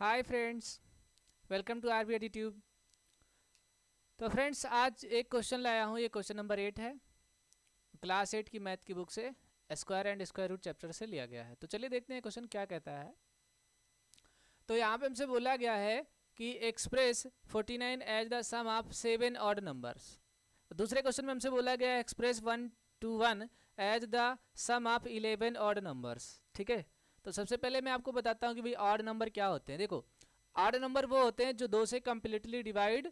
hi friends welcome to R B attitude तो friends आज एक क्वेश्चन लाया हूँ ये क्वेश्चन नंबर एट है क्लास एट की मैथ की बुक से square and square root chapter से लिया गया है तो चलिए देखते हैं क्वेश्चन क्या कहता है तो यहाँ पे हमसे बोला गया है कि express 49 nine as the sum of seven odd numbers दूसरे क्वेश्चन में हमसे बोला गया है express one two one as the sum of eleven odd numbers ठीक है तो सबसे पहले मैं आपको बताता हूँ कि भाई आड नंबर क्या होते हैं देखो आड नंबर वो होते हैं जो दो से कम्प्लीटली डिवाइड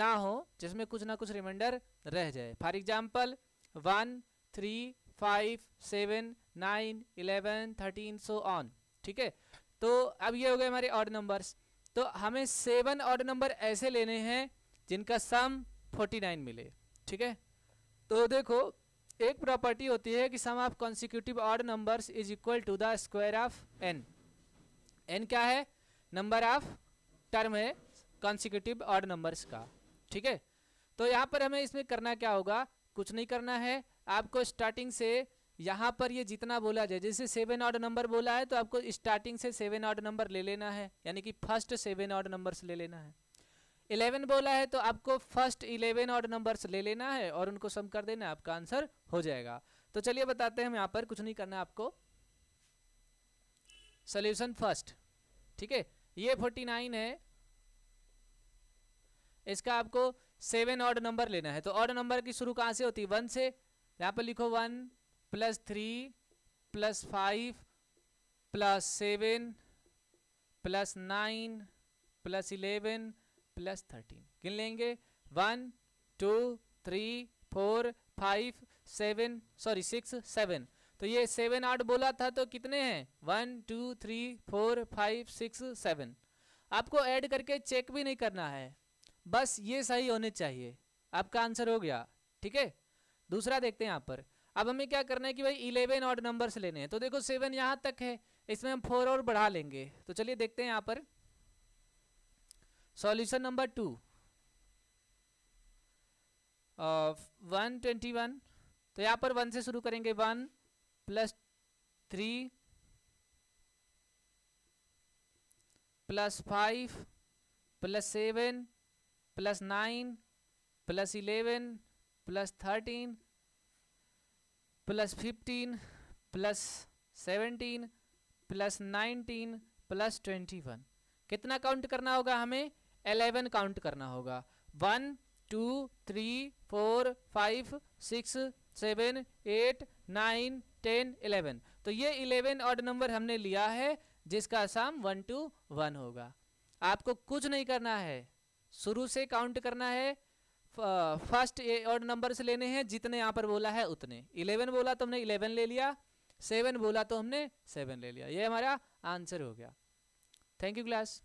ना हो जिसमें कुछ ना कुछ रिमाइंडर रह जाए for example one three five seven nine eleven thirteen so on ठीक है तो अब ये हो गए हमारे ऑर्ड नंबर्स तो हमें सेवन ऑर्ड नंबर ऐसे लेने हैं जिनका सम फोर्टी नाइन मिले ठीक है तो देखो एक प्रॉपर्टी होती है कि sum of consecutive odd numbers is equal to the square of n n क्या है नंबर ऑफ टर्म है कॉन्सिक्यूटिव ऑड नंबर्स का ठीक है तो यहाँ पर हमें इसमें करना क्या होगा कुछ नहीं करना है आपको स्टार्टिंग से यहाँ पर ये जितना बोला जाए जैसे सेवन ऑड नंबर बोला है तो आपको स्टार्टिंग से सेवन ऑड नंबर ले लेना है यानी कि फर्स्ट सेवन ऑड नंबर्स ले लेना है इलेवन बोला है तो आपको फर्स्ट इलेवन और नंबर्स ले लेना है और उनको सम कर देना आपका आंसर हो जाएगा तो चलिए बताते हैं हम यहाँ पर कुछ नहीं करना आपको सोल्यूशन फर्स्ट ठीक है ये फोर्टी नाइन है इसका आपको सेवन ऑर्ड नंबर लेना है तो ऑर्ड नंबर की शुरू कहाँ से होती है वन से यहाँ पर लिखो one plus three plus five plus seven plus nine plus eleven plus thirteen गिन लेंगे one two three four five seven sorry six seven तो ये सेवन आठ बोला था तो कितने हैं one two three four five six seven आपको ऐड करके चेक भी नहीं करना है बस ये सही होने चाहिए आपका आंसर हो गया ठीक है दूसरा देखते हैं यहाँ पर अब हमें क्या करना है कि भाई इलेवन ऑड नंबर्स लेने हैं तो देखो सेवन यहाँ तक है इसमें हम फोर और बढ़ा लेंगे तो चलिए देखते हैं यहाँ पर solution number two one twenty one तो यहाँ पर वन से शुरू करेंगे one plus three plus five plus seven plus nine plus eleven plus thirteen plus fifteen plus seventeen plus nineteen plus twenty one कितना काउंट करना होगा हमें एलेवन काउंट करना होगा one two three four five six seven eight nine ten eleven तो ये eleven odd number हमने लिया है जिसका साम वन टू वन होगा आपको कुछ नहीं करना है शुरू से काउंट करना है फर्स्ट ऑड नंबर से लेने हैं जितने यहाँ पर बोला है उतने इलेवन बोला तो हमने इलेवन ले लिया सेवन बोला तो हमने सेवन ले लिया ये हमारा आंसर हो गया थैंक यू क्लास